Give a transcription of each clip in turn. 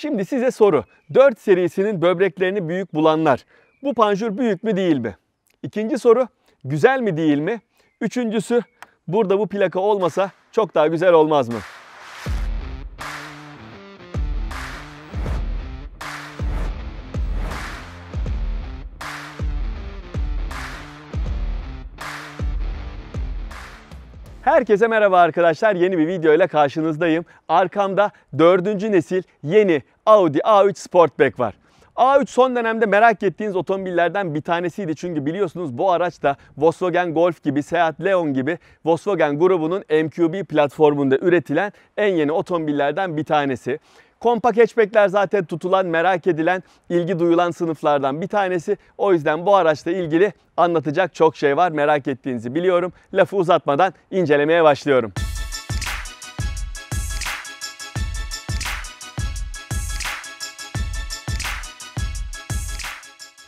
Şimdi size soru. 4 serisinin böbreklerini büyük bulanlar. Bu panjur büyük mü değil mi? İkinci soru. Güzel mi değil mi? Üçüncüsü burada bu plaka olmasa çok daha güzel olmaz mı? Herkese merhaba arkadaşlar. Yeni bir video ile karşınızdayım. Arkamda 4. nesil yeni Audi A3 Sportback var. A3 son dönemde merak ettiğiniz otomobillerden bir tanesiydi. Çünkü biliyorsunuz bu araç da Volkswagen Golf gibi, Seat Leon gibi Volkswagen grubunun MQB platformunda üretilen en yeni otomobillerden bir tanesi. Kompak hatchbackler zaten tutulan, merak edilen, ilgi duyulan sınıflardan bir tanesi. O yüzden bu araçla ilgili anlatacak çok şey var. Merak ettiğinizi biliyorum. Lafı uzatmadan incelemeye başlıyorum.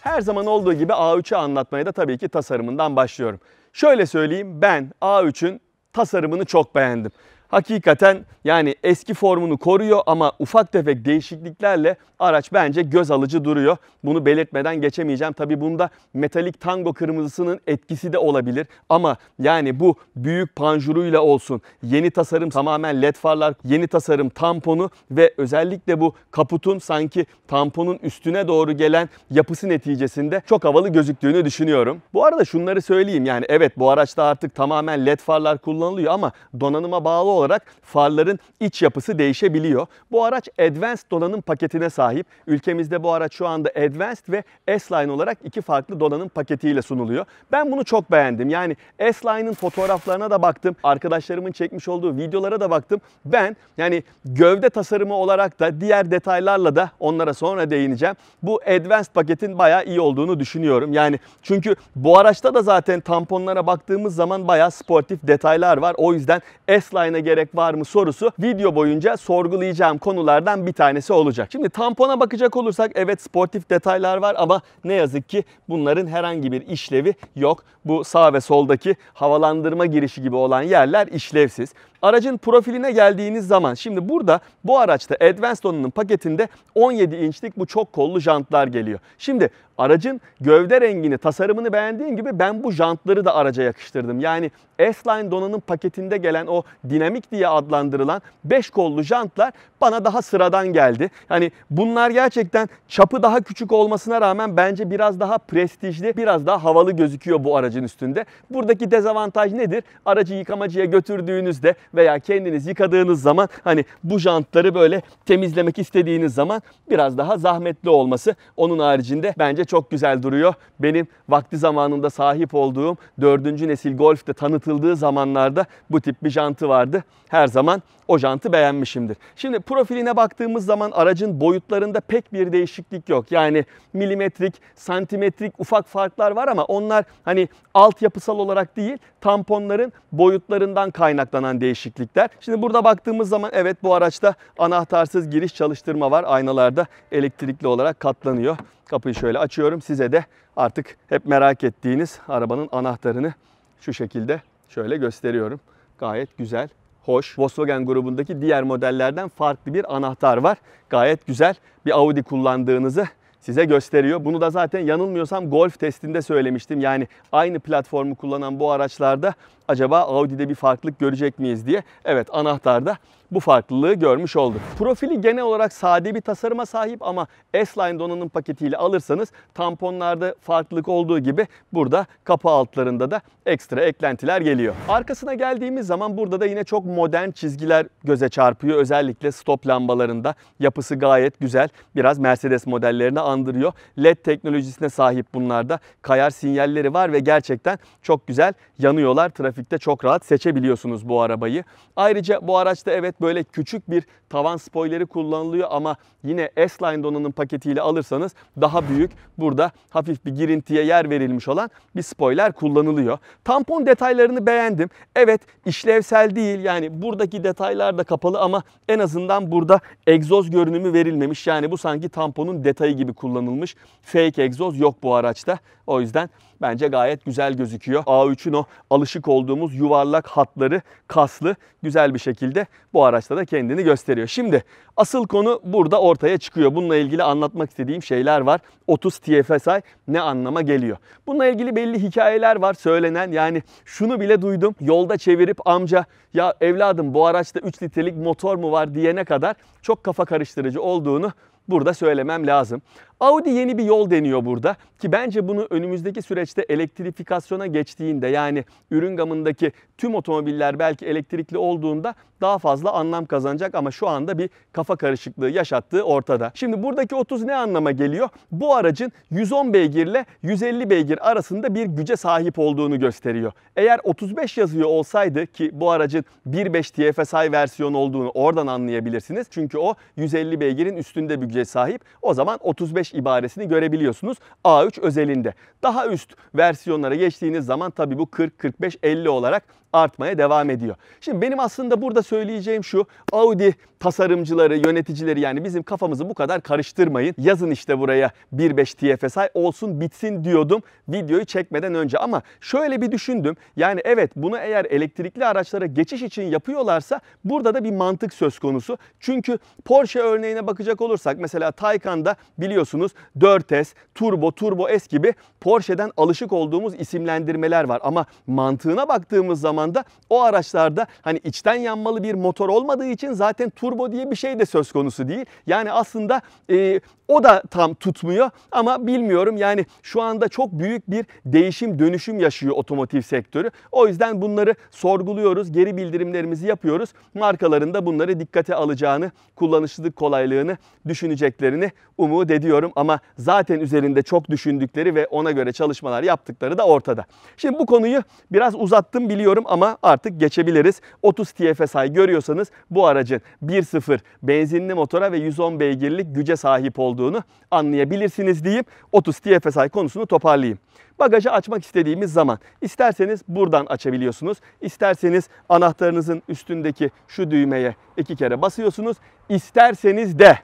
Her zaman olduğu gibi A3'ü anlatmaya da tabii ki tasarımından başlıyorum. Şöyle söyleyeyim ben A3'ün tasarımını çok beğendim hakikaten yani eski formunu koruyor ama ufak tefek değişikliklerle araç bence göz alıcı duruyor. Bunu belirtmeden geçemeyeceğim. Tabi bunda metalik tango kırmızısının etkisi de olabilir ama yani bu büyük panjuruyla olsun yeni tasarım tamamen led farlar yeni tasarım tamponu ve özellikle bu kaputun sanki tamponun üstüne doğru gelen yapısı neticesinde çok havalı gözüktüğünü düşünüyorum. Bu arada şunları söyleyeyim yani evet bu araçta artık tamamen led farlar kullanılıyor ama donanıma bağlı olarak farların iç yapısı değişebiliyor. Bu araç Advanced donanım paketine sahip. Ülkemizde bu araç şu anda Advanced ve S-Line olarak iki farklı donanım paketiyle sunuluyor. Ben bunu çok beğendim. Yani S-Line'ın fotoğraflarına da baktım. Arkadaşlarımın çekmiş olduğu videolara da baktım. Ben yani gövde tasarımı olarak da diğer detaylarla da onlara sonra değineceğim. Bu Advanced paketin bayağı iyi olduğunu düşünüyorum. Yani çünkü bu araçta da zaten tamponlara baktığımız zaman bayağı sportif detaylar var. O yüzden S-Line'a gerek var mı sorusu video boyunca sorgulayacağım konulardan bir tanesi olacak. Şimdi tampona bakacak olursak evet sportif detaylar var ama ne yazık ki bunların herhangi bir işlevi yok. Bu sağ ve soldaki havalandırma girişi gibi olan yerler işlevsiz. Aracın profiline geldiğiniz zaman şimdi burada bu araçta Advanced donanım paketinde 17 inçlik bu çok kollu jantlar geliyor. Şimdi aracın gövde rengini, tasarımını beğendiğim gibi ben bu jantları da araca yakıştırdım. Yani S-Line donanım paketinde gelen o dinamik diye adlandırılan 5 kollu jantlar bana daha sıradan geldi. Hani bunlar gerçekten çapı daha küçük olmasına rağmen bence biraz daha prestijli, biraz daha havalı gözüküyor bu aracın üstünde. Buradaki dezavantaj nedir? Aracı yıkamacıya götürdüğünüzde veya kendiniz yıkadığınız zaman hani bu jantları böyle temizlemek istediğiniz zaman biraz daha zahmetli olması. Onun haricinde bence çok güzel duruyor. Benim vakti zamanında sahip olduğum 4. nesil Golf'te tanıtıldığı zamanlarda bu tip bir jantı vardı. Her zaman o jantı beğenmişimdir. Şimdi profiline baktığımız zaman aracın boyutlarında pek bir değişiklik yok. Yani milimetrik, santimetrik ufak farklar var ama onlar hani altyapısal olarak değil tamponların boyutlarından kaynaklanan değişiklik değişiklikler. Şimdi burada baktığımız zaman evet bu araçta anahtarsız giriş çalıştırma var. Aynalarda elektrikli olarak katlanıyor. Kapıyı şöyle açıyorum. Size de artık hep merak ettiğiniz arabanın anahtarını şu şekilde şöyle gösteriyorum. Gayet güzel, hoş. Volkswagen grubundaki diğer modellerden farklı bir anahtar var. Gayet güzel bir Audi kullandığınızı size gösteriyor. Bunu da zaten yanılmıyorsam Golf testinde söylemiştim. Yani aynı platformu kullanan bu araçlarda acaba Audi'de bir farklılık görecek miyiz diye. Evet anahtar da bu farklılığı görmüş olduk. Profili genel olarak sade bir tasarıma sahip ama S-Line donanım paketiyle alırsanız tamponlarda farklılık olduğu gibi burada kapı altlarında da ekstra eklentiler geliyor. Arkasına geldiğimiz zaman burada da yine çok modern çizgiler göze çarpıyor. Özellikle stop lambalarında yapısı gayet güzel. Biraz Mercedes modellerini andırıyor. LED teknolojisine sahip bunlarda. Kayar sinyalleri var ve gerçekten çok güzel yanıyorlar. Trafikte çok rahat seçebiliyorsunuz bu arabayı. Ayrıca bu araçta evet böyle küçük bir Tavan spoileri kullanılıyor ama yine S-Line donanım paketiyle alırsanız daha büyük burada hafif bir girintiye yer verilmiş olan bir spoiler kullanılıyor. Tampon detaylarını beğendim. Evet işlevsel değil yani buradaki detaylar da kapalı ama en azından burada egzoz görünümü verilmemiş. Yani bu sanki tamponun detayı gibi kullanılmış. Fake egzoz yok bu araçta. O yüzden bence gayet güzel gözüküyor. A3'ün o alışık olduğumuz yuvarlak hatları kaslı güzel bir şekilde bu araçta da kendini gösteriyor veriyor. Şimdi asıl konu burada ortaya çıkıyor. Bununla ilgili anlatmak istediğim şeyler var. 30 TFSI ne anlama geliyor? Bununla ilgili belli hikayeler var söylenen. Yani şunu bile duydum. Yolda çevirip amca ya evladım bu araçta 3 litrelik motor mu var diyene kadar çok kafa karıştırıcı olduğunu burada söylemem lazım. Audi yeni bir yol deniyor burada ki bence bunu önümüzdeki süreçte elektrifikasyona geçtiğinde yani ürün gamındaki tüm otomobiller belki elektrikli olduğunda daha fazla anlam kazanacak ama şu anda bir kafa karışıklığı yaşattığı ortada. Şimdi buradaki 30 ne anlama geliyor? Bu aracın 110 beygir ile 150 beygir arasında bir güce sahip olduğunu gösteriyor. Eğer 35 yazıyor olsaydı ki bu aracın 1.5 TFSI versiyonu olduğunu oradan anlayabilirsiniz. Çünkü o 150 beygirin üstünde bir güce sahip. O zaman 35 ibaresini görebiliyorsunuz A3 özelinde. Daha üst versiyonlara geçtiğiniz zaman tabii bu 40, 45, 50 olarak artmaya devam ediyor. Şimdi benim aslında burada söyleyeceğim şu Audi tasarımcıları, yöneticileri yani bizim kafamızı bu kadar karıştırmayın. Yazın işte buraya 1.5 TFSI olsun bitsin diyordum videoyu çekmeden önce ama şöyle bir düşündüm. Yani evet bunu eğer elektrikli araçlara geçiş için yapıyorlarsa burada da bir mantık söz konusu. Çünkü Porsche örneğine bakacak olursak mesela Taycan'da biliyorsunuz 4S, Turbo, Turbo S gibi Porsche'den alışık olduğumuz isimlendirmeler var. Ama mantığına baktığımız zaman da o araçlarda hani içten yanmalı bir motor olmadığı için zaten tur turbo diye bir şey de söz konusu değil. Yani aslında e, o da tam tutmuyor ama bilmiyorum yani şu anda çok büyük bir değişim dönüşüm yaşıyor otomotiv sektörü. O yüzden bunları sorguluyoruz, geri bildirimlerimizi yapıyoruz. Markaların da bunları dikkate alacağını, kullanışlılık kolaylığını düşüneceklerini umut ediyorum. Ama zaten üzerinde çok düşündükleri ve ona göre çalışmalar yaptıkları da ortada. Şimdi bu konuyu biraz uzattım biliyorum ama artık geçebiliriz. 30 TFSI görüyorsanız bu aracın 1.0 benzinli motora ve 110 beygirlik güce sahip olduğu olduğunu anlayabilirsiniz deyip 30 TFSI konusunu toparlayayım. Bagajı açmak istediğimiz zaman isterseniz buradan açabiliyorsunuz. İsterseniz anahtarınızın üstündeki şu düğmeye iki kere basıyorsunuz. İsterseniz de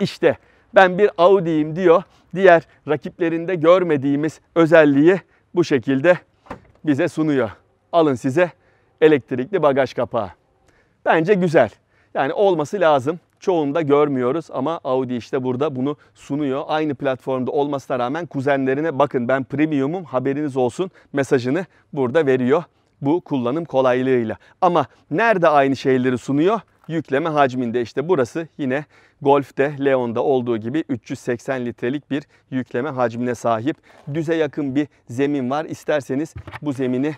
işte ben bir Audi'yim diyor. Diğer rakiplerinde görmediğimiz özelliği bu şekilde bize sunuyor. Alın size elektrikli bagaj kapağı. Bence güzel. Yani olması lazım çoğunda görmüyoruz ama Audi işte burada bunu sunuyor. Aynı platformda olmasına rağmen kuzenlerine bakın ben premiumum haberiniz olsun mesajını burada veriyor bu kullanım kolaylığıyla. Ama nerede aynı şeyleri sunuyor? Yükleme hacminde işte burası yine Golf'te, Leon'da olduğu gibi 380 litrelik bir yükleme hacmine sahip. Düze yakın bir zemin var. İsterseniz bu zemini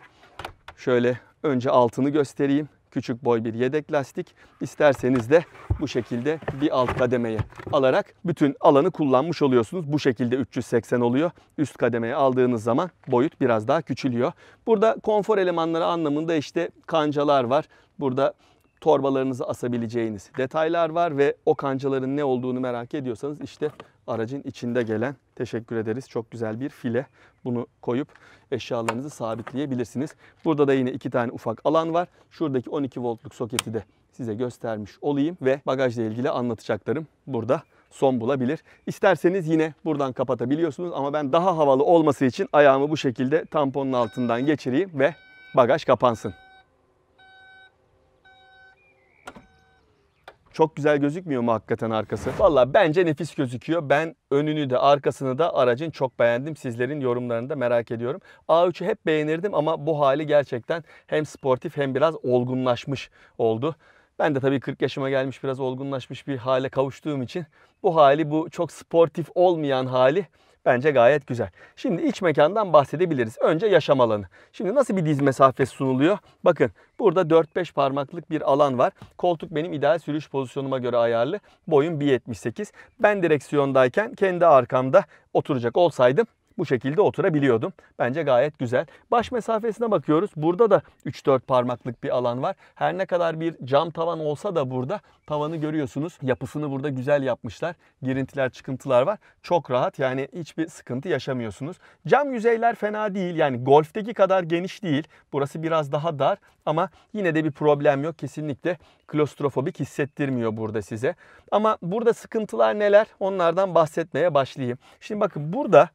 şöyle önce altını göstereyim küçük boy bir yedek lastik. İsterseniz de bu şekilde bir alt kademeye alarak bütün alanı kullanmış oluyorsunuz. Bu şekilde 380 oluyor. Üst kademeye aldığınız zaman boyut biraz daha küçülüyor. Burada konfor elemanları anlamında işte kancalar var. Burada torbalarınızı asabileceğiniz detaylar var ve o kancaların ne olduğunu merak ediyorsanız işte aracın içinde gelen teşekkür ederiz. Çok güzel bir file. Bunu koyup eşyalarınızı sabitleyebilirsiniz. Burada da yine iki tane ufak alan var. Şuradaki 12 voltluk soketi de size göstermiş olayım ve bagajla ilgili anlatacaklarım burada son bulabilir. İsterseniz yine buradan kapatabiliyorsunuz ama ben daha havalı olması için ayağımı bu şekilde tamponun altından geçireyim ve bagaj kapansın. Çok güzel gözükmüyor mu hakikaten arkası? Valla bence nefis gözüküyor. Ben önünü de arkasını da aracın çok beğendim. Sizlerin yorumlarını da merak ediyorum. A3'ü hep beğenirdim ama bu hali gerçekten hem sportif hem biraz olgunlaşmış oldu. Ben de tabii 40 yaşıma gelmiş biraz olgunlaşmış bir hale kavuştuğum için bu hali bu çok sportif olmayan hali Bence gayet güzel. Şimdi iç mekandan bahsedebiliriz. Önce yaşam alanı. Şimdi nasıl bir diz mesafesi sunuluyor? Bakın burada 4-5 parmaklık bir alan var. Koltuk benim ideal sürüş pozisyonuma göre ayarlı. Boyum 1.78. Ben direksiyondayken kendi arkamda oturacak olsaydım bu şekilde oturabiliyordum. Bence gayet güzel. Baş mesafesine bakıyoruz. Burada da 3-4 parmaklık bir alan var. Her ne kadar bir cam tavan olsa da burada tavanı görüyorsunuz. Yapısını burada güzel yapmışlar. Girintiler çıkıntılar var. Çok rahat yani hiçbir sıkıntı yaşamıyorsunuz. Cam yüzeyler fena değil. Yani golfteki kadar geniş değil. Burası biraz daha dar ama yine de bir problem yok. Kesinlikle klostrofobik hissettirmiyor burada size. Ama burada sıkıntılar neler? Onlardan bahsetmeye başlayayım. Şimdi bakın burada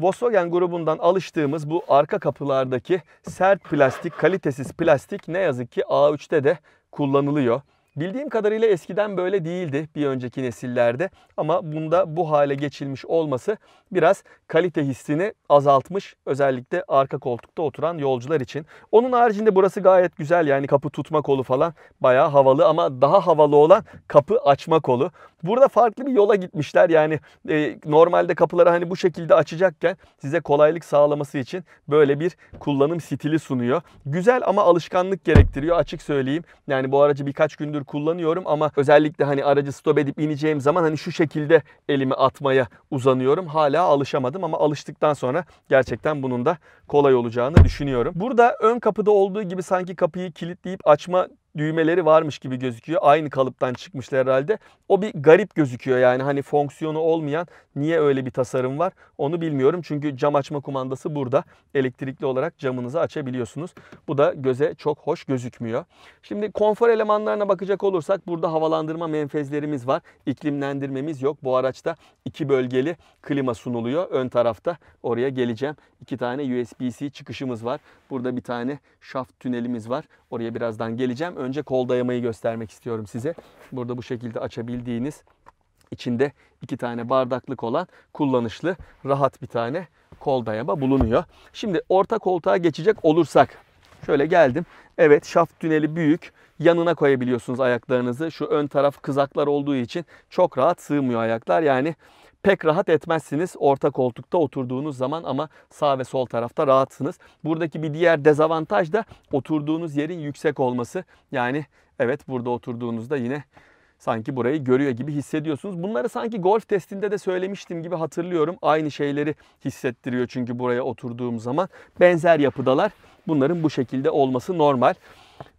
Volkswagen grubundan alıştığımız bu arka kapılardaki sert plastik, kalitesiz plastik ne yazık ki A3'te de kullanılıyor. Bildiğim kadarıyla eskiden böyle değildi bir önceki nesillerde ama bunda bu hale geçilmiş olması biraz kalite hissini azaltmış. Özellikle arka koltukta oturan yolcular için. Onun haricinde burası gayet güzel. Yani kapı tutma kolu falan bayağı havalı ama daha havalı olan kapı açma kolu. Burada farklı bir yola gitmişler. Yani e, normalde kapıları hani bu şekilde açacakken size kolaylık sağlaması için böyle bir kullanım stili sunuyor. Güzel ama alışkanlık gerektiriyor açık söyleyeyim. Yani bu aracı birkaç gündür kullanıyorum ama özellikle hani aracı stop edip ineceğim zaman hani şu şekilde elimi atmaya uzanıyorum. Hala hala alışamadım ama alıştıktan sonra gerçekten bunun da kolay olacağını düşünüyorum. Burada ön kapıda olduğu gibi sanki kapıyı kilitleyip açma düğmeleri varmış gibi gözüküyor. Aynı kalıptan çıkmışlar herhalde. O bir garip gözüküyor yani hani fonksiyonu olmayan Niye öyle bir tasarım var onu bilmiyorum. Çünkü cam açma kumandası burada. Elektrikli olarak camınızı açabiliyorsunuz. Bu da göze çok hoş gözükmüyor. Şimdi konfor elemanlarına bakacak olursak burada havalandırma menfezlerimiz var. İklimlendirmemiz yok. Bu araçta iki bölgeli klima sunuluyor. Ön tarafta oraya geleceğim. İki tane USB-C çıkışımız var. Burada bir tane şaft tünelimiz var. Oraya birazdan geleceğim. Önce kol dayamayı göstermek istiyorum size. Burada bu şekilde açabildiğiniz içinde iki tane bardaklık olan kullanışlı rahat bir tane kol dayama bulunuyor. Şimdi orta koltuğa geçecek olursak şöyle geldim. Evet şaft tüneli büyük. Yanına koyabiliyorsunuz ayaklarınızı. Şu ön taraf kızaklar olduğu için çok rahat sığmıyor ayaklar. Yani pek rahat etmezsiniz orta koltukta oturduğunuz zaman ama sağ ve sol tarafta rahatsınız. Buradaki bir diğer dezavantaj da oturduğunuz yerin yüksek olması. Yani evet burada oturduğunuzda yine sanki burayı görüyor gibi hissediyorsunuz. Bunları sanki golf testinde de söylemiştim gibi hatırlıyorum. Aynı şeyleri hissettiriyor çünkü buraya oturduğum zaman. Benzer yapıdalar. Bunların bu şekilde olması normal.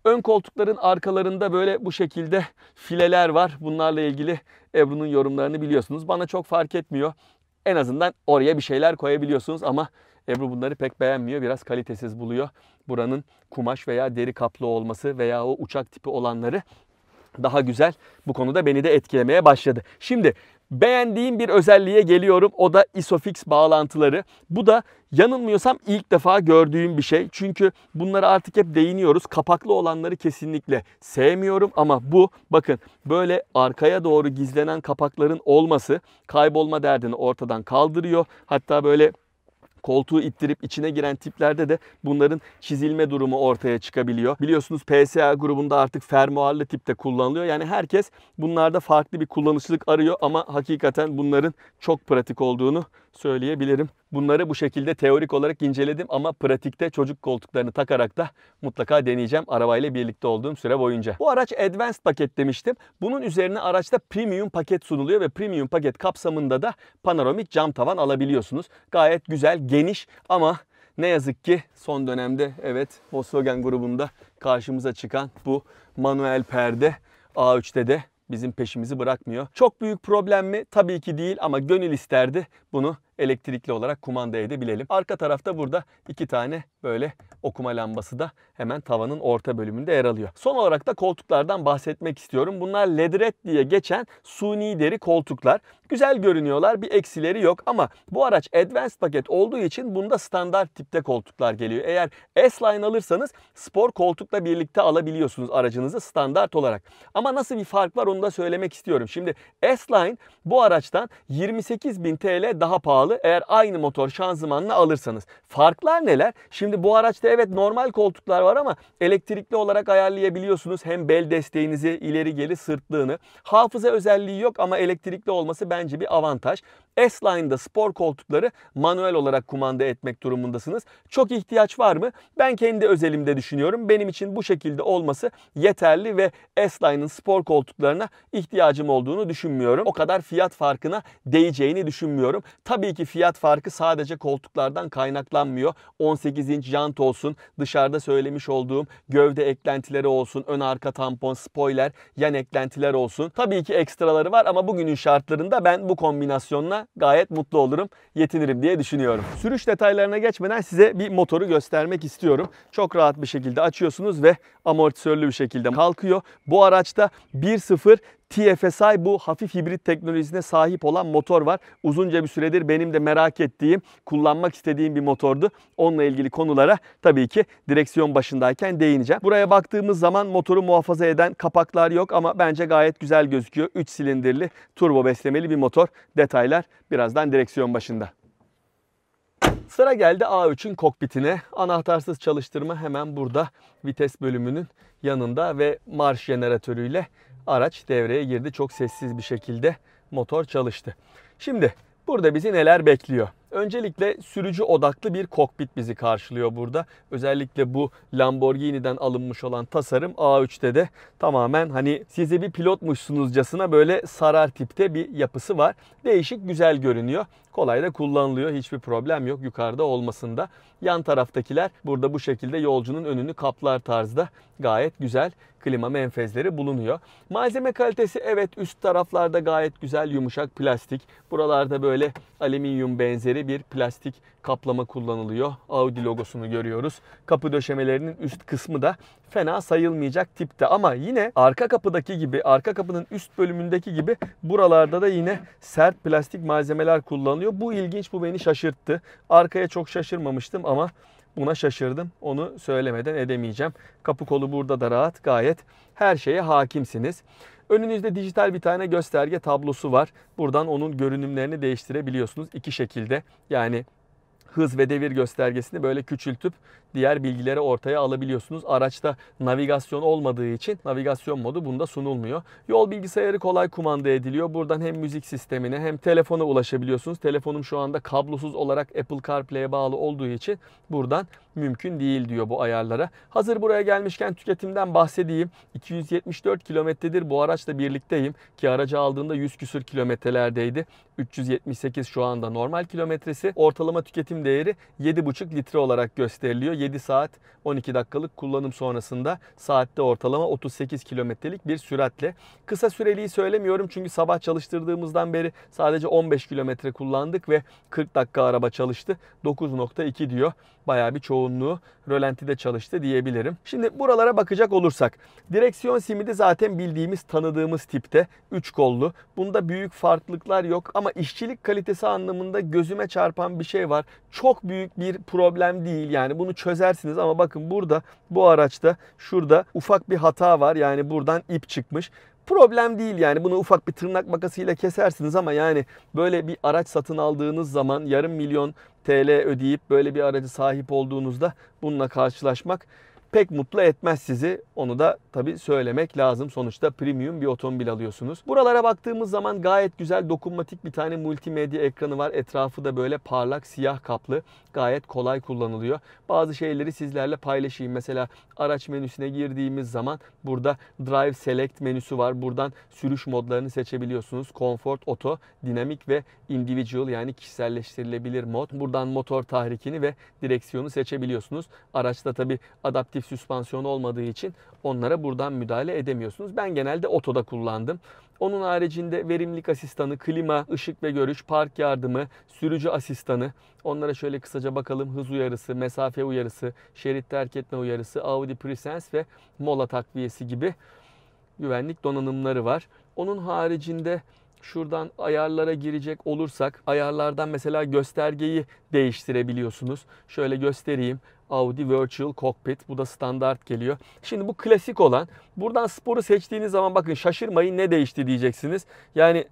Ön koltukların arkalarında böyle bu şekilde fileler var. Bunlarla ilgili Ebru'nun yorumlarını biliyorsunuz. Bana çok fark etmiyor. En azından oraya bir şeyler koyabiliyorsunuz ama Ebru bunları pek beğenmiyor. Biraz kalitesiz buluyor. Buranın kumaş veya deri kaplı olması veya o uçak tipi olanları daha güzel bu konuda beni de etkilemeye başladı. Şimdi beğendiğim bir özelliğe geliyorum. O da ISOFIX bağlantıları. Bu da yanılmıyorsam ilk defa gördüğüm bir şey. Çünkü bunlara artık hep değiniyoruz. Kapaklı olanları kesinlikle sevmiyorum ama bu bakın böyle arkaya doğru gizlenen kapakların olması kaybolma derdini ortadan kaldırıyor. Hatta böyle koltuğu ittirip içine giren tiplerde de bunların çizilme durumu ortaya çıkabiliyor. Biliyorsunuz PSA grubunda artık fermuarlı tipte kullanılıyor. Yani herkes bunlarda farklı bir kullanışlılık arıyor ama hakikaten bunların çok pratik olduğunu söyleyebilirim bunları bu şekilde teorik olarak inceledim ama pratikte çocuk koltuklarını takarak da mutlaka deneyeceğim arabayla birlikte olduğum süre boyunca. Bu araç Advanced paket demiştim. Bunun üzerine araçta premium paket sunuluyor ve premium paket kapsamında da panoramik cam tavan alabiliyorsunuz. Gayet güzel, geniş ama ne yazık ki son dönemde evet Volkswagen grubunda karşımıza çıkan bu manuel perde A3'te de bizim peşimizi bırakmıyor. Çok büyük problem mi? Tabii ki değil ama gönül isterdi bunu elektrikli olarak kumanda edebilelim. Arka tarafta burada iki tane böyle okuma lambası da hemen tavanın orta bölümünde yer alıyor. Son olarak da koltuklardan bahsetmek istiyorum. Bunlar ledret diye geçen suni deri koltuklar. Güzel görünüyorlar bir eksileri yok ama bu araç Advanced paket olduğu için bunda standart tipte koltuklar geliyor. Eğer S-Line alırsanız spor koltukla birlikte alabiliyorsunuz aracınızı standart olarak. Ama nasıl bir fark var onu da söylemek istiyorum. Şimdi S-Line bu araçtan 28.000 TL daha pahalı bağlı eğer aynı motor şanzımanla alırsanız. Farklar neler? Şimdi bu araçta evet normal koltuklar var ama elektrikli olarak ayarlayabiliyorsunuz. Hem bel desteğinizi ileri geri sırtlığını. Hafıza özelliği yok ama elektrikli olması bence bir avantaj. S-Line'da spor koltukları manuel olarak kumanda etmek durumundasınız. Çok ihtiyaç var mı? Ben kendi özelimde düşünüyorum. Benim için bu şekilde olması yeterli ve S-Line'ın spor koltuklarına ihtiyacım olduğunu düşünmüyorum. O kadar fiyat farkına değeceğini düşünmüyorum. Tabii Tabii ki fiyat farkı sadece koltuklardan kaynaklanmıyor. 18 inç jant olsun, dışarıda söylemiş olduğum gövde eklentileri olsun, ön arka tampon, spoiler, yan eklentiler olsun. Tabii ki ekstraları var ama bugünün şartlarında ben bu kombinasyonla gayet mutlu olurum, yetinirim diye düşünüyorum. Sürüş detaylarına geçmeden size bir motoru göstermek istiyorum. Çok rahat bir şekilde açıyorsunuz ve amortisörlü bir şekilde kalkıyor. Bu araçta 1.0 TFSI bu hafif hibrit teknolojisine sahip olan motor var. Uzunca bir süredir benim de merak ettiğim, kullanmak istediğim bir motordu. Onunla ilgili konulara tabii ki direksiyon başındayken değineceğim. Buraya baktığımız zaman motoru muhafaza eden kapaklar yok ama bence gayet güzel gözüküyor. 3 silindirli turbo beslemeli bir motor. Detaylar birazdan direksiyon başında. Sıra geldi A3'ün kokpitine. Anahtarsız çalıştırma hemen burada vites bölümünün yanında ve marş jeneratörüyle araç devreye girdi. Çok sessiz bir şekilde motor çalıştı. Şimdi burada bizi neler bekliyor? Öncelikle sürücü odaklı bir kokpit bizi karşılıyor burada. Özellikle bu Lamborghini'den alınmış olan tasarım A3'te de tamamen hani size bir pilotmuşsunuzcasına böyle sarar tipte bir yapısı var. Değişik güzel görünüyor. Kolay da kullanılıyor. Hiçbir problem yok yukarıda olmasında. Yan taraftakiler burada bu şekilde yolcunun önünü kaplar tarzda gayet güzel klima menfezleri bulunuyor. Malzeme kalitesi evet üst taraflarda gayet güzel yumuşak plastik. Buralarda böyle alüminyum benzeri bir plastik kaplama kullanılıyor. Audi logosunu görüyoruz. Kapı döşemelerinin üst kısmı da fena sayılmayacak tipte ama yine arka kapıdaki gibi arka kapının üst bölümündeki gibi buralarda da yine sert plastik malzemeler kullanılıyor. Bu ilginç bu beni şaşırttı. Arkaya çok şaşırmamıştım ama Buna şaşırdım. Onu söylemeden edemeyeceğim. Kapı kolu burada da rahat. Gayet her şeye hakimsiniz. Önünüzde dijital bir tane gösterge tablosu var. Buradan onun görünümlerini değiştirebiliyorsunuz iki şekilde. Yani hız ve devir göstergesini böyle küçültüp diğer bilgileri ortaya alabiliyorsunuz. Araçta navigasyon olmadığı için navigasyon modu bunda sunulmuyor. Yol bilgisayarı kolay kumanda ediliyor. Buradan hem müzik sistemine hem telefona ulaşabiliyorsunuz. Telefonum şu anda kablosuz olarak Apple CarPlay'e bağlı olduğu için buradan mümkün değil diyor bu ayarlara. Hazır buraya gelmişken tüketimden bahsedeyim. 274 kilometredir bu araçla birlikteyim ki aracı aldığında 100 küsür kilometrelerdeydi. 378 şu anda normal kilometresi. Ortalama tüketim değeri 7,5 litre olarak gösteriliyor. 7 saat 12 dakikalık kullanım sonrasında saatte ortalama 38 kilometrelik bir süratle. Kısa süreliği söylemiyorum çünkü sabah çalıştırdığımızdan beri sadece 15 kilometre kullandık ve 40 dakika araba çalıştı. 9.2 diyor. Bayağı bir çoğunluğu rölantide çalıştı diyebilirim. Şimdi buralara bakacak olursak direksiyon simidi zaten bildiğimiz tanıdığımız tipte 3 kollu. Bunda büyük farklılıklar yok ama ama işçilik kalitesi anlamında gözüme çarpan bir şey var. Çok büyük bir problem değil yani bunu çözersiniz ama bakın burada bu araçta şurada ufak bir hata var. Yani buradan ip çıkmış problem değil yani bunu ufak bir tırnak makasıyla kesersiniz ama yani böyle bir araç satın aldığınız zaman yarım milyon TL ödeyip böyle bir aracı sahip olduğunuzda bununla karşılaşmak pek mutlu etmez sizi. Onu da tabii söylemek lazım. Sonuçta premium bir otomobil alıyorsunuz. Buralara baktığımız zaman gayet güzel dokunmatik bir tane multimedya ekranı var. Etrafı da böyle parlak siyah kaplı. Gayet kolay kullanılıyor. Bazı şeyleri sizlerle paylaşayım. Mesela araç menüsüne girdiğimiz zaman burada Drive Select menüsü var. Buradan sürüş modlarını seçebiliyorsunuz. Comfort, Auto, Dinamik ve Individual yani kişiselleştirilebilir mod. Buradan motor tahrikini ve direksiyonu seçebiliyorsunuz. Araçta tabii adaptif aktif süspansiyon olmadığı için onlara buradan müdahale edemiyorsunuz. Ben genelde otoda kullandım. Onun haricinde verimlilik asistanı, klima, ışık ve görüş, park yardımı, sürücü asistanı. Onlara şöyle kısaca bakalım. Hız uyarısı, mesafe uyarısı, şerit terk etme uyarısı, Audi Presence ve mola takviyesi gibi güvenlik donanımları var. Onun haricinde Şuradan ayarlara girecek olursak ayarlardan mesela göstergeyi değiştirebiliyorsunuz. Şöyle göstereyim. Audi Virtual Cockpit. Bu da standart geliyor. Şimdi bu klasik olan. Buradan sporu seçtiğiniz zaman bakın şaşırmayın ne değişti diyeceksiniz. Yani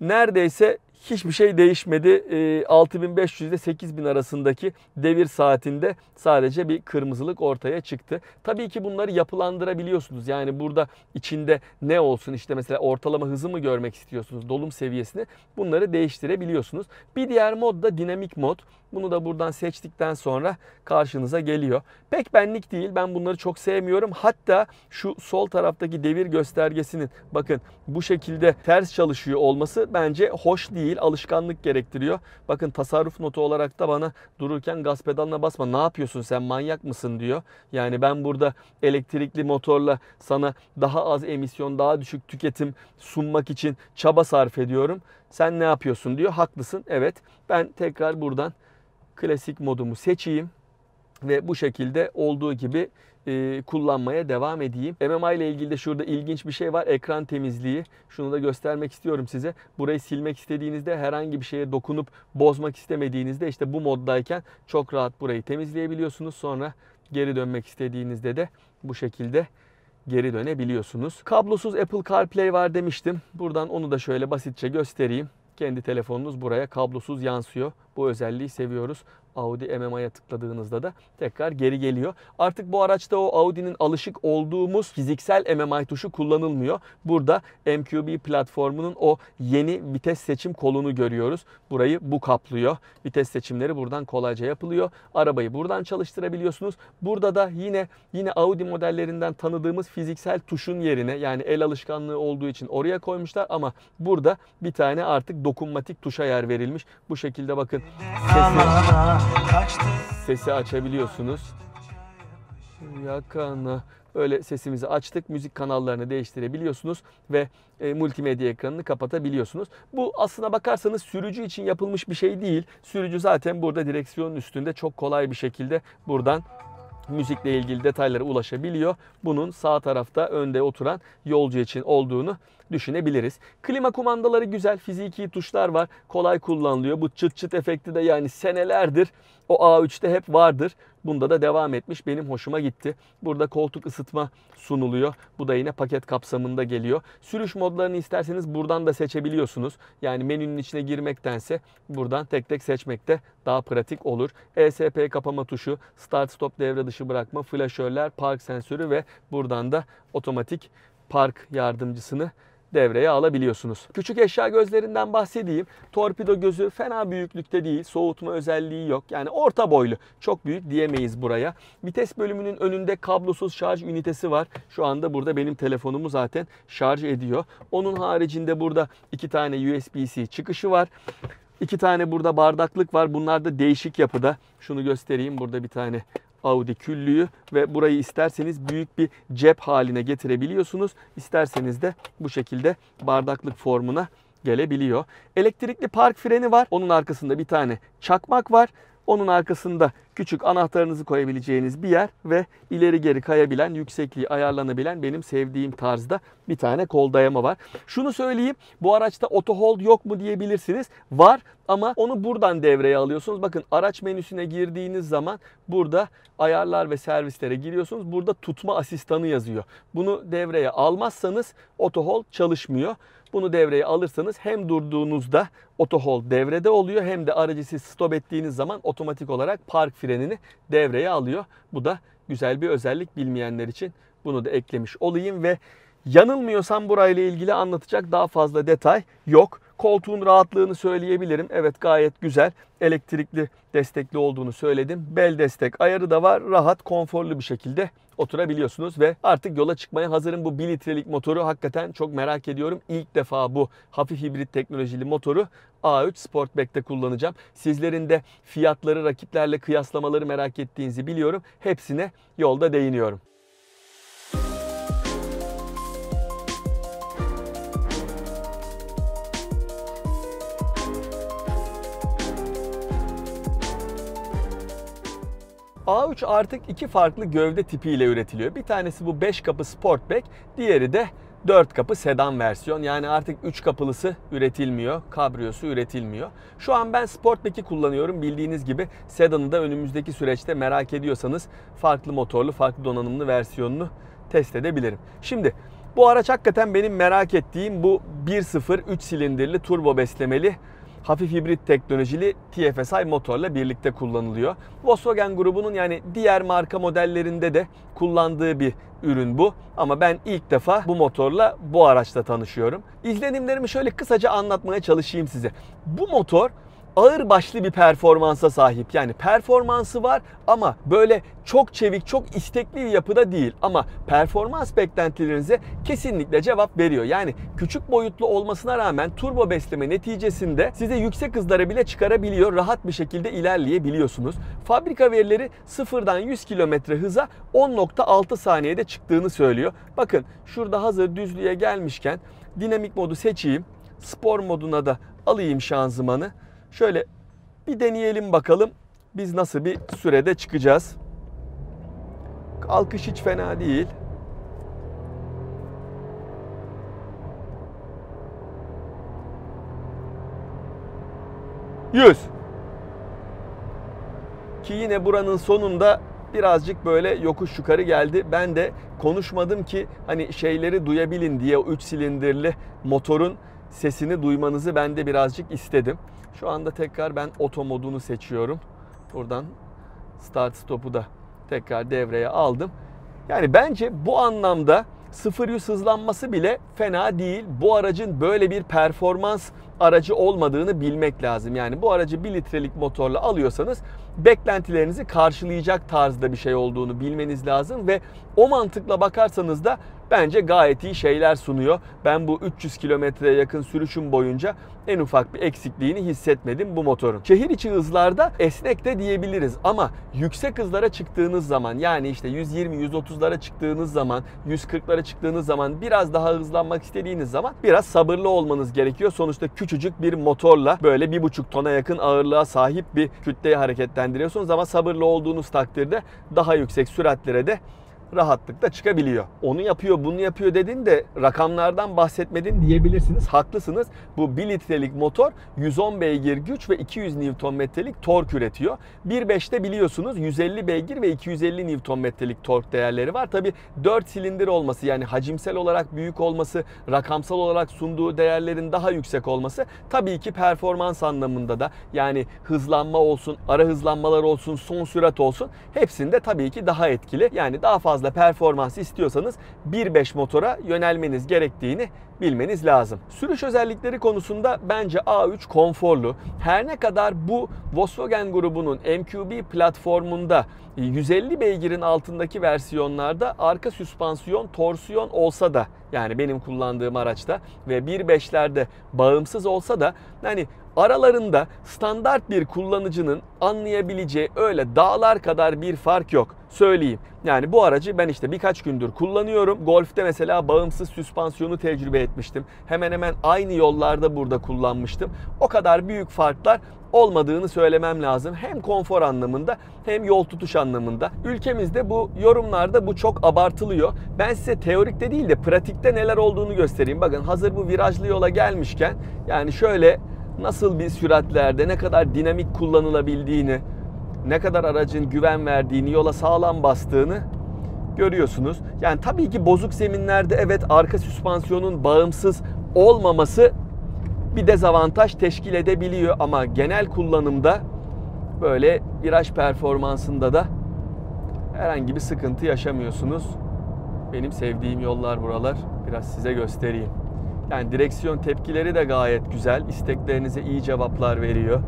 neredeyse hiçbir şey değişmedi. 6500 ee, ile 8000 arasındaki devir saatinde sadece bir kırmızılık ortaya çıktı. Tabii ki bunları yapılandırabiliyorsunuz. Yani burada içinde ne olsun işte mesela ortalama hızı mı görmek istiyorsunuz, dolum seviyesini bunları değiştirebiliyorsunuz. Bir diğer mod da dinamik mod. Bunu da buradan seçtikten sonra karşınıza geliyor. Pek benlik değil. Ben bunları çok sevmiyorum. Hatta şu sol taraftaki devir göstergesinin bakın bu şekilde ters çalışıyor olması bence hoş değil değil alışkanlık gerektiriyor. Bakın tasarruf notu olarak da bana dururken gaz pedalına basma ne yapıyorsun sen manyak mısın diyor. Yani ben burada elektrikli motorla sana daha az emisyon daha düşük tüketim sunmak için çaba sarf ediyorum. Sen ne yapıyorsun diyor haklısın evet ben tekrar buradan klasik modumu seçeyim ve bu şekilde olduğu gibi e, kullanmaya devam edeyim. MMI ile ilgili de şurada ilginç bir şey var. Ekran temizliği. Şunu da göstermek istiyorum size. Burayı silmek istediğinizde herhangi bir şeye dokunup bozmak istemediğinizde işte bu moddayken çok rahat burayı temizleyebiliyorsunuz. Sonra geri dönmek istediğinizde de bu şekilde geri dönebiliyorsunuz. Kablosuz Apple CarPlay var demiştim. Buradan onu da şöyle basitçe göstereyim. Kendi telefonunuz buraya kablosuz yansıyor. Bu özelliği seviyoruz. Audi MMA'ya tıkladığınızda da tekrar geri geliyor. Artık bu araçta o Audi'nin alışık olduğumuz fiziksel MMI tuşu kullanılmıyor. Burada MQB platformunun o yeni vites seçim kolunu görüyoruz. Burayı bu kaplıyor. Vites seçimleri buradan kolayca yapılıyor. Arabayı buradan çalıştırabiliyorsunuz. Burada da yine yine Audi modellerinden tanıdığımız fiziksel tuşun yerine yani el alışkanlığı olduğu için oraya koymuşlar ama burada bir tane artık dokunmatik tuşa yer verilmiş. Bu şekilde bakın. Sesi Sesi açabiliyorsunuz. Yakana öyle sesimizi açtık. Müzik kanallarını değiştirebiliyorsunuz ve e, multimedya ekranını kapatabiliyorsunuz. Bu aslına bakarsanız sürücü için yapılmış bir şey değil. Sürücü zaten burada direksiyonun üstünde çok kolay bir şekilde buradan müzikle ilgili detaylara ulaşabiliyor. Bunun sağ tarafta önde oturan yolcu için olduğunu düşünebiliriz. Klima kumandaları güzel. Fiziki tuşlar var. Kolay kullanılıyor. Bu çıt çıt efekti de yani senelerdir o A3'te hep vardır. Bunda da devam etmiş. Benim hoşuma gitti. Burada koltuk ısıtma sunuluyor. Bu da yine paket kapsamında geliyor. Sürüş modlarını isterseniz buradan da seçebiliyorsunuz. Yani menünün içine girmektense buradan tek tek seçmekte daha pratik olur. ESP kapama tuşu, start stop devre dışı bırakma, flaşörler, park sensörü ve buradan da otomatik park yardımcısını devreye alabiliyorsunuz. Küçük eşya gözlerinden bahsedeyim. Torpido gözü fena büyüklükte değil. Soğutma özelliği yok. Yani orta boylu. Çok büyük diyemeyiz buraya. Vites bölümünün önünde kablosuz şarj ünitesi var. Şu anda burada benim telefonumu zaten şarj ediyor. Onun haricinde burada iki tane USB-C çıkışı var. İki tane burada bardaklık var. Bunlar da değişik yapıda. Şunu göstereyim. Burada bir tane Audi küllüğü ve burayı isterseniz büyük bir cep haline getirebiliyorsunuz. İsterseniz de bu şekilde bardaklık formuna gelebiliyor. Elektrikli park freni var. Onun arkasında bir tane çakmak var. Onun arkasında küçük anahtarınızı koyabileceğiniz bir yer ve ileri geri kayabilen, yüksekliği ayarlanabilen benim sevdiğim tarzda bir tane kol dayama var. Şunu söyleyeyim bu araçta auto hold yok mu diyebilirsiniz. Var ama onu buradan devreye alıyorsunuz. Bakın araç menüsüne girdiğiniz zaman burada ayarlar ve servislere giriyorsunuz. Burada tutma asistanı yazıyor. Bunu devreye almazsanız auto hold çalışmıyor. Bunu devreye alırsanız hem durduğunuzda otohold devrede oluyor hem de aracı siz stop ettiğiniz zaman otomatik olarak park frenini devreye alıyor. Bu da güzel bir özellik bilmeyenler için bunu da eklemiş olayım ve yanılmıyorsam burayla ilgili anlatacak daha fazla detay yok. Koltuğun rahatlığını söyleyebilirim. Evet gayet güzel. Elektrikli destekli olduğunu söyledim. Bel destek ayarı da var. Rahat, konforlu bir şekilde oturabiliyorsunuz ve artık yola çıkmaya hazırım. Bu 1 litrelik motoru hakikaten çok merak ediyorum. İlk defa bu hafif hibrit teknolojili motoru A3 Sportback'te kullanacağım. Sizlerin de fiyatları rakiplerle kıyaslamaları merak ettiğinizi biliyorum. Hepsine yolda değiniyorum. A3 artık iki farklı gövde tipiyle üretiliyor. Bir tanesi bu 5 kapı Sportback, diğeri de 4 kapı sedan versiyon. Yani artık 3 kapılısı üretilmiyor, kabriyosu üretilmiyor. Şu an ben Sportback'i kullanıyorum. Bildiğiniz gibi sedanı da önümüzdeki süreçte merak ediyorsanız farklı motorlu, farklı donanımlı versiyonunu test edebilirim. Şimdi bu araç hakikaten benim merak ettiğim bu 1.0 3 silindirli turbo beslemeli hafif hibrit teknolojili TFSI motorla birlikte kullanılıyor. Volkswagen grubunun yani diğer marka modellerinde de kullandığı bir ürün bu. Ama ben ilk defa bu motorla bu araçla tanışıyorum. İzlenimlerimi şöyle kısaca anlatmaya çalışayım size. Bu motor ağır başlı bir performansa sahip. Yani performansı var ama böyle çok çevik, çok istekli bir yapıda değil. Ama performans beklentilerinize kesinlikle cevap veriyor. Yani küçük boyutlu olmasına rağmen turbo besleme neticesinde size yüksek hızlara bile çıkarabiliyor. Rahat bir şekilde ilerleyebiliyorsunuz. Fabrika verileri sıfırdan 100 km hıza 10.6 saniyede çıktığını söylüyor. Bakın şurada hazır düzlüğe gelmişken dinamik modu seçeyim. Spor moduna da alayım şanzımanı. Şöyle bir deneyelim bakalım biz nasıl bir sürede çıkacağız. Alkış hiç fena değil. Yüz. Ki yine buranın sonunda birazcık böyle yokuş yukarı geldi. Ben de konuşmadım ki hani şeyleri duyabilin diye o 3 silindirli motorun sesini duymanızı ben de birazcık istedim. Şu anda tekrar ben oto modunu seçiyorum. Buradan start stopu da tekrar devreye aldım. Yani bence bu anlamda sıfır yüz hızlanması bile fena değil. Bu aracın böyle bir performans aracı olmadığını bilmek lazım. Yani bu aracı 1 litrelik motorla alıyorsanız beklentilerinizi karşılayacak tarzda bir şey olduğunu bilmeniz lazım ve o mantıkla bakarsanız da bence gayet iyi şeyler sunuyor. Ben bu 300 kilometreye yakın sürüşüm boyunca en ufak bir eksikliğini hissetmedim bu motorun. Şehir içi hızlarda esnek de diyebiliriz ama yüksek hızlara çıktığınız zaman yani işte 120-130'lara çıktığınız zaman 140'lara çıktığınız zaman biraz daha hızlanmak istediğiniz zaman biraz sabırlı olmanız gerekiyor. Sonuçta küçücük bir motorla böyle 1,5 tona yakın ağırlığa sahip bir kütleyi hareketlendiriyorsunuz ama sabırlı olduğunuz takdirde daha yüksek süratlere de rahatlıkla çıkabiliyor. Onu yapıyor, bunu yapıyor dedin de rakamlardan bahsetmedin diyebilirsiniz. Haklısınız. Bu 1 litrelik motor 110 beygir güç ve 200 Nm'lik tork üretiyor. 1.5'te biliyorsunuz 150 beygir ve 250 Nm'lik tork değerleri var. Tabi 4 silindir olması yani hacimsel olarak büyük olması, rakamsal olarak sunduğu değerlerin daha yüksek olması tabii ki performans anlamında da yani hızlanma olsun, ara hızlanmalar olsun, son sürat olsun hepsinde tabii ki daha etkili. Yani daha fazla fazla performans istiyorsanız 1.5 motora yönelmeniz gerektiğini bilmeniz lazım. Sürüş özellikleri konusunda bence A3 konforlu. Her ne kadar bu Volkswagen grubunun MQB platformunda 150 e, beygirin altındaki versiyonlarda arka süspansiyon torsiyon olsa da yani benim kullandığım araçta ve 1.5'lerde bağımsız olsa da hani aralarında standart bir kullanıcının anlayabileceği öyle dağlar kadar bir fark yok söyleyeyim. Yani bu aracı ben işte birkaç gündür kullanıyorum. Golf'te mesela bağımsız süspansiyonu tecrübe etmiştim. Hemen hemen aynı yollarda burada kullanmıştım. O kadar büyük farklar olmadığını söylemem lazım. Hem konfor anlamında hem yol tutuş anlamında. Ülkemizde bu yorumlarda bu çok abartılıyor. Ben size teorikte değil de pratikte neler olduğunu göstereyim. Bakın hazır bu virajlı yola gelmişken yani şöyle nasıl bir süratlerde ne kadar dinamik kullanılabildiğini ne kadar aracın güven verdiğini, yola sağlam bastığını görüyorsunuz. Yani tabii ki bozuk zeminlerde evet arka süspansiyonun bağımsız olmaması bir dezavantaj teşkil edebiliyor ama genel kullanımda böyle viraj performansında da herhangi bir sıkıntı yaşamıyorsunuz. Benim sevdiğim yollar buralar. Biraz size göstereyim. Yani direksiyon tepkileri de gayet güzel. İsteklerinize iyi cevaplar veriyor.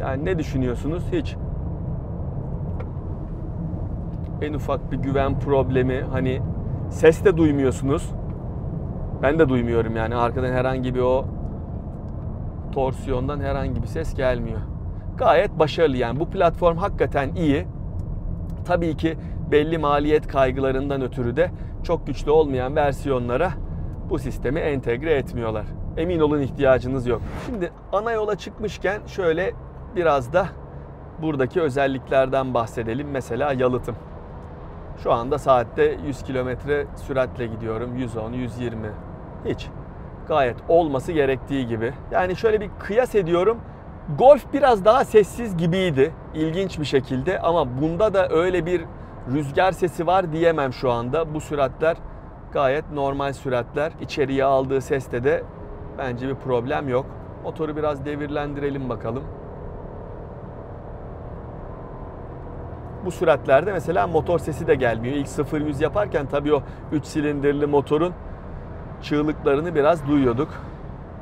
Yani ne düşünüyorsunuz? Hiç. En ufak bir güven problemi. Hani ses de duymuyorsunuz. Ben de duymuyorum yani. Arkadan herhangi bir o torsiyondan herhangi bir ses gelmiyor. Gayet başarılı yani. Bu platform hakikaten iyi. Tabii ki belli maliyet kaygılarından ötürü de çok güçlü olmayan versiyonlara bu sistemi entegre etmiyorlar. Emin olun ihtiyacınız yok. Şimdi ana yola çıkmışken şöyle Biraz da buradaki özelliklerden bahsedelim. Mesela yalıtım. Şu anda saatte 100 kilometre süratle gidiyorum. 110, 120. Hiç. Gayet olması gerektiği gibi. Yani şöyle bir kıyas ediyorum. Golf biraz daha sessiz gibiydi ilginç bir şekilde ama bunda da öyle bir rüzgar sesi var diyemem şu anda. Bu süratler gayet normal süratler. İçeriye aldığı seste de bence bir problem yok. Motoru biraz devirlendirelim bakalım. bu süratlerde mesela motor sesi de gelmiyor. İlk 0-100 yaparken tabii o 3 silindirli motorun çığlıklarını biraz duyuyorduk.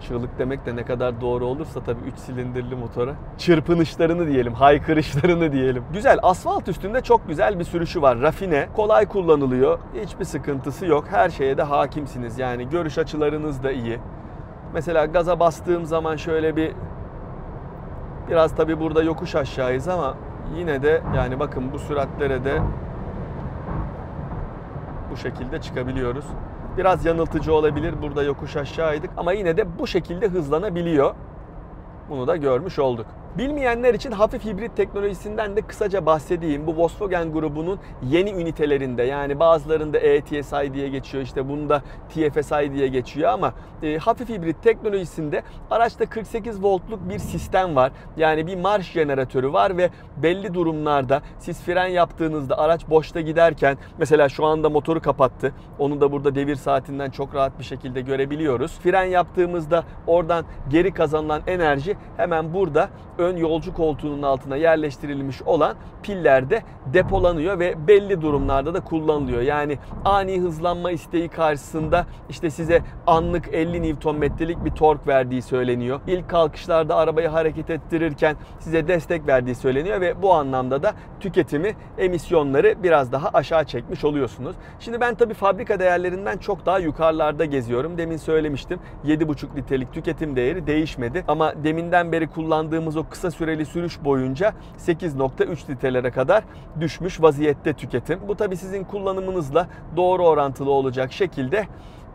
Çığlık demek de ne kadar doğru olursa tabii 3 silindirli motora çırpınışlarını diyelim, haykırışlarını diyelim. Güzel, asfalt üstünde çok güzel bir sürüşü var. Rafine, kolay kullanılıyor. Hiçbir sıkıntısı yok. Her şeye de hakimsiniz. Yani görüş açılarınız da iyi. Mesela gaza bastığım zaman şöyle bir Biraz tabii burada yokuş aşağıyız ama yine de yani bakın bu süratlere de bu şekilde çıkabiliyoruz. Biraz yanıltıcı olabilir. Burada yokuş aşağıydık ama yine de bu şekilde hızlanabiliyor. Bunu da görmüş olduk. Bilmeyenler için hafif hibrit teknolojisinden de kısaca bahsedeyim. Bu Volkswagen grubunun yeni ünitelerinde yani bazılarında E-TSI diye geçiyor işte bunda TFSI diye geçiyor ama e, hafif hibrit teknolojisinde araçta 48 voltluk bir sistem var. Yani bir marş jeneratörü var ve belli durumlarda siz fren yaptığınızda araç boşta giderken mesela şu anda motoru kapattı. Onu da burada devir saatinden çok rahat bir şekilde görebiliyoruz. Fren yaptığımızda oradan geri kazanılan enerji hemen burada ön yolcu koltuğunun altına yerleştirilmiş olan pillerde depolanıyor ve belli durumlarda da kullanılıyor. Yani ani hızlanma isteği karşısında işte size anlık 50 Nm'lik bir tork verdiği söyleniyor. İlk kalkışlarda arabayı hareket ettirirken size destek verdiği söyleniyor ve bu anlamda da tüketimi, emisyonları biraz daha aşağı çekmiş oluyorsunuz. Şimdi ben tabii fabrika değerlerinden çok daha yukarılarda geziyorum. Demin söylemiştim 7,5 litrelik tüketim değeri değişmedi ama deminden beri kullandığımız o kısa süreli sürüş boyunca 8.3 litrelere kadar düşmüş vaziyette tüketim. Bu tabi sizin kullanımınızla doğru orantılı olacak şekilde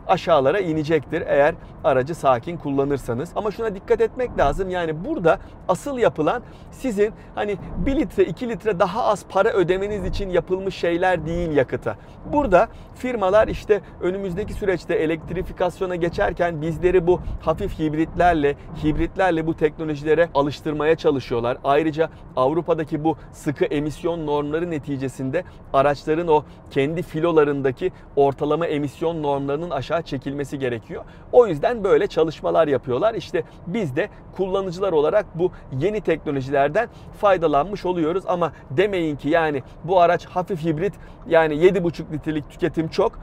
aşağılara inecektir eğer aracı sakin kullanırsanız. Ama şuna dikkat etmek lazım. Yani burada asıl yapılan sizin hani 1 litre 2 litre daha az para ödemeniz için yapılmış şeyler değil yakıta. Burada Firmalar işte önümüzdeki süreçte elektrifikasyona geçerken bizleri bu hafif hibritlerle, hibritlerle bu teknolojilere alıştırmaya çalışıyorlar. Ayrıca Avrupa'daki bu sıkı emisyon normları neticesinde araçların o kendi filolarındaki ortalama emisyon normlarının aşağı çekilmesi gerekiyor. O yüzden böyle çalışmalar yapıyorlar. İşte biz de kullanıcılar olarak bu yeni teknolojilerden faydalanmış oluyoruz ama demeyin ki yani bu araç hafif hibrit yani 7,5 litrelik tüketim çok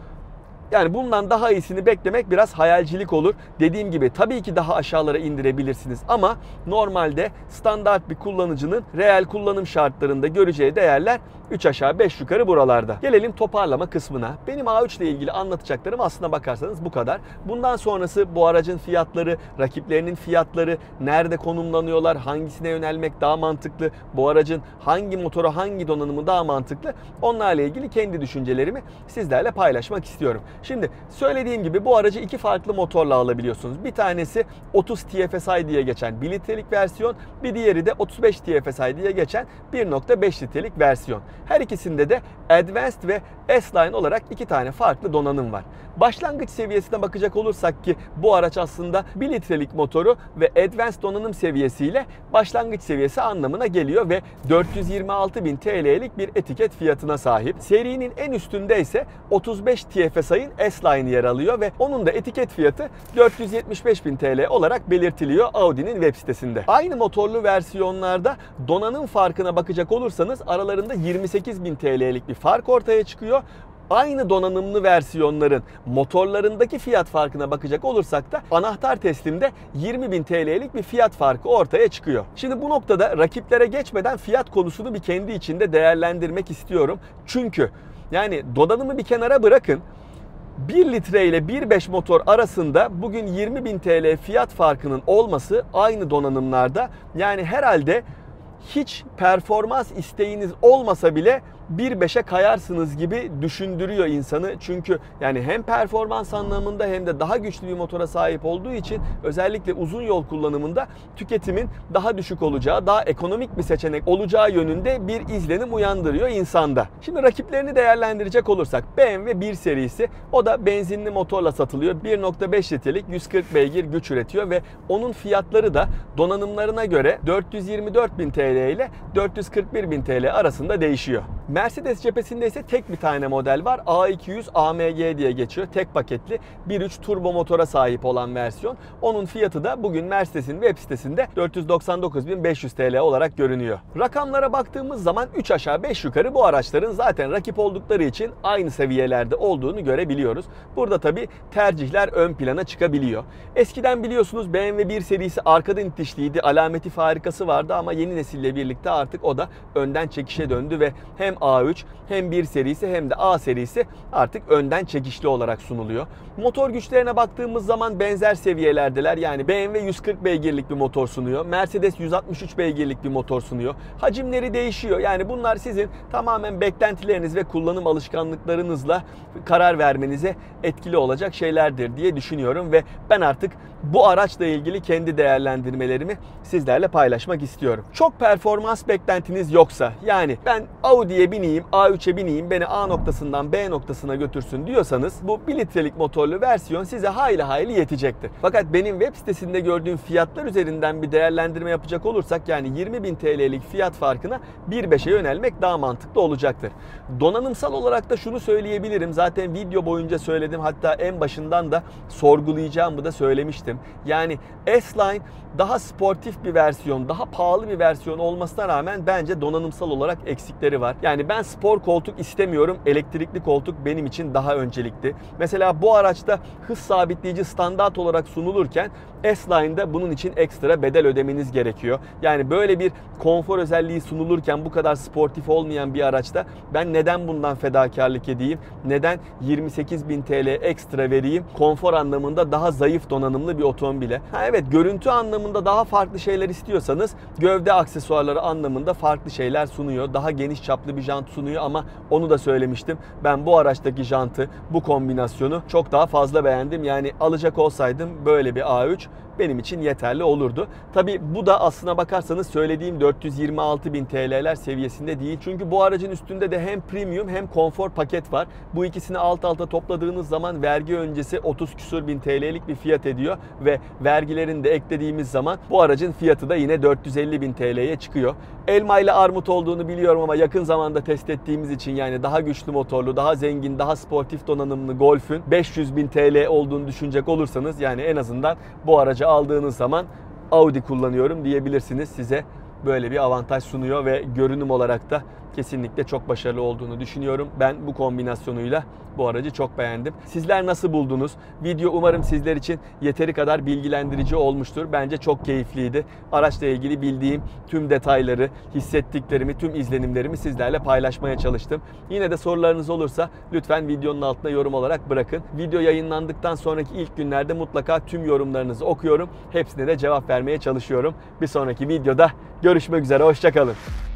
yani bundan daha iyisini beklemek biraz hayalcilik olur. Dediğim gibi tabii ki daha aşağılara indirebilirsiniz ama normalde standart bir kullanıcının reel kullanım şartlarında göreceği değerler 3 aşağı 5 yukarı buralarda. Gelelim toparlama kısmına. Benim A3 ile ilgili anlatacaklarım aslında bakarsanız bu kadar. Bundan sonrası bu aracın fiyatları, rakiplerinin fiyatları, nerede konumlanıyorlar, hangisine yönelmek daha mantıklı, bu aracın hangi motoru, hangi donanımı daha mantıklı onlarla ilgili kendi düşüncelerimi sizlerle paylaşmak istiyorum. Şimdi söylediğim gibi bu aracı iki farklı motorla alabiliyorsunuz. Bir tanesi 30 TFSI diye geçen 1 litrelik versiyon, bir diğeri de 35 TFSI diye geçen 1.5 litrelik versiyon. Her ikisinde de Advanced ve S-Line olarak iki tane farklı donanım var. Başlangıç seviyesine bakacak olursak ki bu araç aslında 1 litrelik motoru ve advanced donanım seviyesiyle başlangıç seviyesi anlamına geliyor ve 426.000 TL'lik bir etiket fiyatına sahip. Serinin en üstünde ise 35 TFSI'ın S-Line yer alıyor ve onun da etiket fiyatı 475.000 TL olarak belirtiliyor Audi'nin web sitesinde. Aynı motorlu versiyonlarda donanım farkına bakacak olursanız aralarında 28.000 TL'lik bir fark ortaya çıkıyor aynı donanımlı versiyonların motorlarındaki fiyat farkına bakacak olursak da anahtar teslimde 20.000 TL'lik bir fiyat farkı ortaya çıkıyor. Şimdi bu noktada rakiplere geçmeden fiyat konusunu bir kendi içinde değerlendirmek istiyorum. Çünkü yani donanımı bir kenara bırakın. 1 litre ile 1.5 motor arasında bugün 20.000 TL fiyat farkının olması aynı donanımlarda yani herhalde hiç performans isteğiniz olmasa bile 1.5'e kayarsınız gibi düşündürüyor insanı. Çünkü yani hem performans anlamında hem de daha güçlü bir motora sahip olduğu için özellikle uzun yol kullanımında tüketimin daha düşük olacağı, daha ekonomik bir seçenek olacağı yönünde bir izlenim uyandırıyor insanda. Şimdi rakiplerini değerlendirecek olursak BMW 1 serisi o da benzinli motorla satılıyor. 1.5 litrelik 140 beygir güç üretiyor ve onun fiyatları da donanımlarına göre 424 bin TL ile 441 bin TL arasında değişiyor. Mercedes cephesinde ise tek bir tane model var. A200 AMG diye geçiyor. Tek paketli 1.3 turbo motora sahip olan versiyon. Onun fiyatı da bugün Mercedes'in web sitesinde 499.500 TL olarak görünüyor. Rakamlara baktığımız zaman 3 aşağı 5 yukarı bu araçların zaten rakip oldukları için aynı seviyelerde olduğunu görebiliyoruz. Burada tabi tercihler ön plana çıkabiliyor. Eskiden biliyorsunuz BMW 1 serisi arkadan itişliydi. Alameti farikası vardı ama yeni nesille birlikte artık o da önden çekişe döndü ve hem A3 hem 1 serisi hem de A serisi artık önden çekişli olarak sunuluyor. Motor güçlerine baktığımız zaman benzer seviyelerdeler. Yani BMW 140 beygirlik bir motor sunuyor. Mercedes 163 beygirlik bir motor sunuyor. Hacimleri değişiyor. Yani bunlar sizin tamamen beklentileriniz ve kullanım alışkanlıklarınızla karar vermenize etkili olacak şeylerdir diye düşünüyorum ve ben artık bu araçla ilgili kendi değerlendirmelerimi sizlerle paylaşmak istiyorum. Çok performans beklentiniz yoksa yani ben Audi'ye bineyim, A3'e bineyim beni A noktasından B noktasına götürsün diyorsanız bu 1 litrelik motorlu versiyon size hayli hayli yetecektir. Fakat benim web sitesinde gördüğüm fiyatlar üzerinden bir değerlendirme yapacak olursak yani 20.000 TL'lik fiyat farkına 1.5'e yönelmek daha mantıklı olacaktır. Donanımsal olarak da şunu söyleyebilirim. Zaten video boyunca söyledim. Hatta en başından da sorgulayacağımı da söylemiştim diyebilirim. Yani S-Line daha sportif bir versiyon, daha pahalı bir versiyon olmasına rağmen bence donanımsal olarak eksikleri var. Yani ben spor koltuk istemiyorum. Elektrikli koltuk benim için daha öncelikli. Mesela bu araçta hız sabitleyici standart olarak sunulurken S-Line'da bunun için ekstra bedel ödemeniz gerekiyor. Yani böyle bir konfor özelliği sunulurken bu kadar sportif olmayan bir araçta ben neden bundan fedakarlık edeyim? Neden 28.000 TL ekstra vereyim? Konfor anlamında daha zayıf donanımlı bir otomobile. Ha evet görüntü anlamında daha farklı şeyler istiyorsanız gövde aksesuarları anlamında farklı şeyler sunuyor. Daha geniş çaplı bir jant sunuyor ama onu da söylemiştim. Ben bu araçtaki jantı, bu kombinasyonu çok daha fazla beğendim. Yani alacak olsaydım böyle bir A3 benim için yeterli olurdu. Tabi bu da aslına bakarsanız söylediğim 426 bin TL'ler seviyesinde değil. Çünkü bu aracın üstünde de hem premium hem konfor paket var. Bu ikisini alt alta topladığınız zaman vergi öncesi 30 küsur bin TL'lik bir fiyat ediyor ve vergilerini de eklediğimiz zaman bu aracın fiyatı da yine 450 bin TL'ye çıkıyor. Elma ile armut olduğunu biliyorum ama yakın zamanda test ettiğimiz için yani daha güçlü motorlu, daha zengin, daha sportif donanımlı Golf'ün 500 bin TL olduğunu düşünecek olursanız yani en azından bu araca aldığınız zaman Audi kullanıyorum diyebilirsiniz. Size böyle bir avantaj sunuyor ve görünüm olarak da kesinlikle çok başarılı olduğunu düşünüyorum. Ben bu kombinasyonuyla bu aracı çok beğendim. Sizler nasıl buldunuz? Video umarım sizler için yeteri kadar bilgilendirici olmuştur. Bence çok keyifliydi. Araçla ilgili bildiğim tüm detayları, hissettiklerimi, tüm izlenimlerimi sizlerle paylaşmaya çalıştım. Yine de sorularınız olursa lütfen videonun altına yorum olarak bırakın. Video yayınlandıktan sonraki ilk günlerde mutlaka tüm yorumlarınızı okuyorum. Hepsine de cevap vermeye çalışıyorum. Bir sonraki videoda görüşmek üzere. Hoşçakalın.